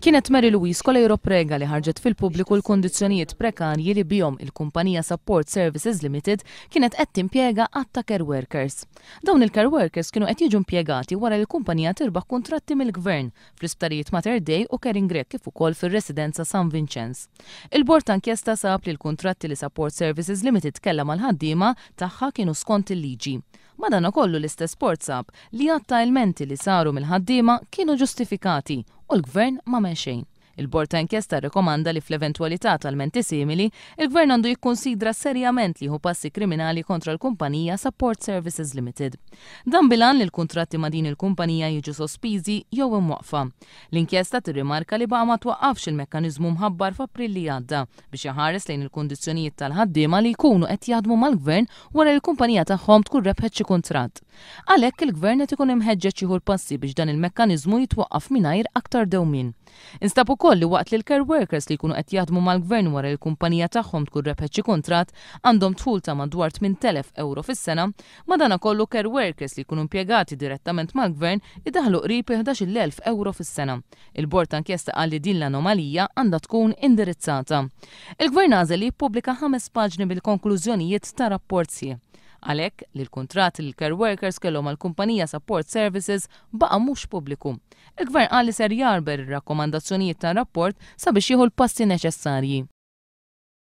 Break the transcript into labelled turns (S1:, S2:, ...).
S1: Kienet Mary Louise Kolejro Prega li ħarġet fil-pubbliku l-kondizjonijiet prekarji li bijom il-kumpanija Support Services Limited kienet qed timpjega għatta care workers. Dawn il-care workers kienu qed jiġu impjegati wara l-kumpanija tirbaħ kontratti mill-gvern fl-isptarijiet Mater Day u Kering Grek kif ukoll fir-residenza San Vincenz. Il-bord tankjesta sab li l-kontratti li Support Services Limited kella mal-ħaddiema tagħha kienu skont il-liġi. Madana kollu l-istess sport sab li għatta elmenti li saru mill-ħaddiema kienu ġustifikati u l-gvern ma' xejn. Il-bord ta' inkjesta rekomanda li fl-eventualità tal-menti simili, il-gvern għandu jikkonsidra serjament li passi kriminali kontra l-kumpanija Support Services Limited. Dan bilan li l-kontratti ma' din il-kumpanija jiġu sospiżi jew imwaqfa. L-inkjesta tirrimarka li baqa ma twaqqafx il-mekkanizmu mħabbar f'April li għadda biex jaħares lejn il-kondizzjonijiet tal-ħaddiema li jkunu qed jaħdmu mal-gvern wara l-kumpanija tagħhom tkun rebħet xi kuntratt. Għalhekk il-gvern qed ikun imħeġġeġ jieħu passi biex dan il-mekkaniżmu jitwaqqaf mingħajr aktar dewmin. Instab ukoll li waqt li l-care workers li jkunu qed jaħdmu mal-gvern wara l-kumpanija tagħhom tkun repeċi kontrat għandhom tħul ta' madwar 8000 euro fis-sena, madanakollu kollu care workers li jkunu impjegati direttament mal-gvern idaħlu qrib 11,000 euro fis-sena. Il-bord tankjesta qal li din l-anomalija għandha tkun indirizzata. Il-gvern għażel li ħames paġni bil-konklużjonijiet ta' rapport sieħ. Għalhekk li l-kuntratt li l-care workers kellhom għall-kumpanija Support Services baqa' mhux pubbliku. Il-gvern qal ser jarber ir-rakkomandazzjonijiet tar-rapport sabiex jieħu l-passi neċessarji.